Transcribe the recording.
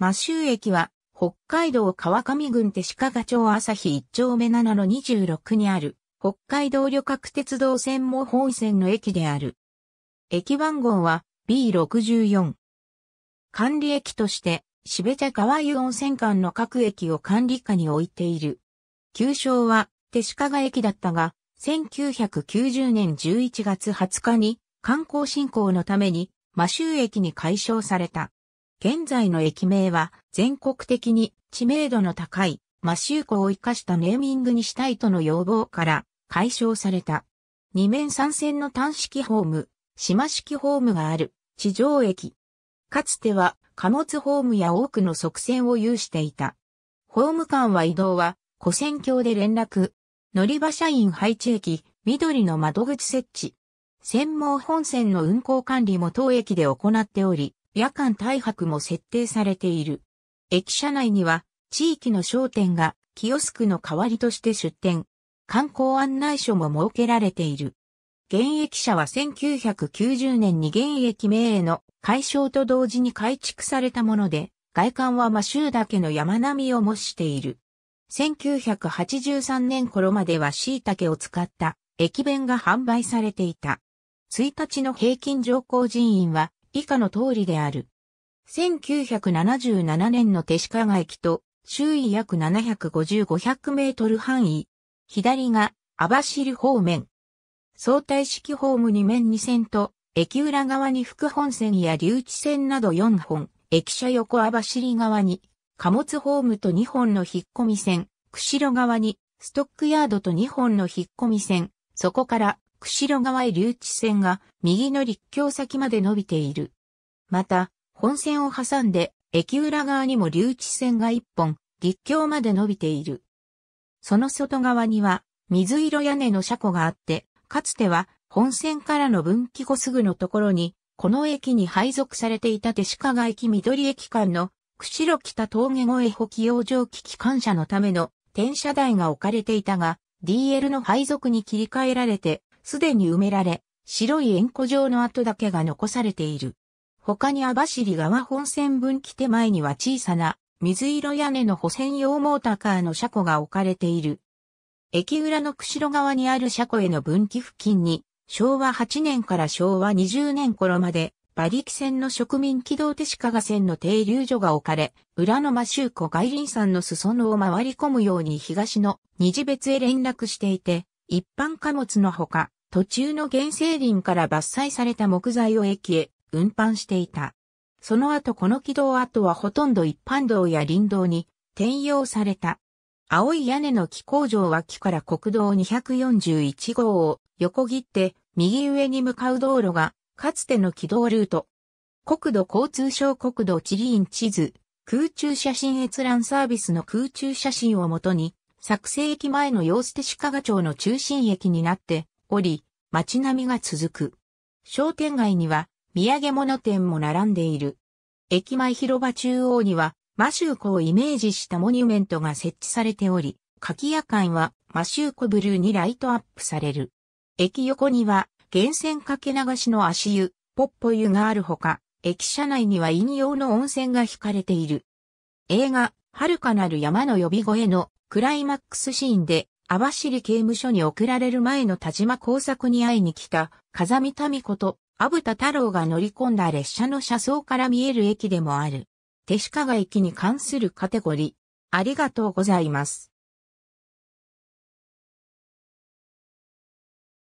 摩周駅は、北海道川上郡手鹿賀町朝日一丁目7の26にある、北海道旅客鉄道線も本線の駅である。駅番号は B64。管理駅として、標茶川湯温泉間の各駅を管理下に置いている。旧称は、手鹿賀駅だったが、1990年11月20日に観光振興のために、摩周駅に解消された。現在の駅名は全国的に知名度の高い摩周湖を生かしたネーミングにしたいとの要望から解消された。二面三線の単式ホーム、島式ホームがある地上駅。かつては貨物ホームや多くの側線を有していた。ホーム間は移動は古線橋で連絡。乗り場社員配置駅、緑の窓口設置。専門本線の運行管理も当駅で行っており、夜間大白も設定されている。駅舎内には地域の商店がキオスクの代わりとして出店。観光案内所も設けられている。現役者は1990年に現役名への解消と同時に改築されたもので、外観はマシューけの山並みを模している。1983年頃までは椎茸を使った駅弁が販売されていた。1日の平均乗降人員は以下の通りである。1977年の手鹿ヶ駅と周囲約750-500メートル範囲。左が網走方面。相対式ホーム2面2線と、駅裏側に副本線や留置線など4本、駅舎横網走側に、貨物ホームと2本の引っ込み線、釧路側に、ストックヤードと2本の引っ込み線、そこから釧路川へ留置線が右の立教先まで伸びている。また、本線を挟んで駅裏側にも留置線が一本、立教まで伸びている。その外側には水色屋根の車庫があって、かつては本線からの分岐後すぐのところに、この駅に配属されていた手鹿賀駅緑駅間の釧路北峠越え補給用蒸気機関車のための転車台が置かれていたが、DL の配属に切り替えられて、すでに埋められ、白い円弧状の跡だけが残されている。他に網走川本線分岐手前には小さな水色屋根の補線用モーターカーの車庫が置かれている。駅裏の釧路側にある車庫への分岐付近に、昭和8年から昭和20年頃まで、馬力線の植民軌道手鹿賀線の停留所が置かれ、裏の真周湖外輪山の裾野を回り込むように東の二次別へ連絡していて、一般貨物のほか、途中の原生林から伐採された木材を駅へ運搬していた。その後この軌道跡はほとんど一般道や林道に転用された。青い屋根の木工場脇から国道241号を横切って右上に向かう道路がかつての軌道ルート。国土交通省国土地理院地図、空中写真閲覧サービスの空中写真をもとに作成駅前の洋捨て鹿賀町の中心駅になっており、街並みが続く。商店街には土産物店も並んでいる。駅前広場中央には、マシュー湖をイメージしたモニュメントが設置されており、柿屋館はマシューコブルーにライトアップされる。駅横には、源泉かけ流しの足湯、ポッポ湯があるほか、駅舎内には飲用の温泉が引かれている。映画、遥かなる山の呼び声のクライマックスシーンで、網走刑務所に送られる前の田島工作に会いに来た、風見民子と、虻田太郎が乗り込んだ列車の車窓から見える駅でもある。手鹿が駅に関するカテゴリー。ありがとうございます。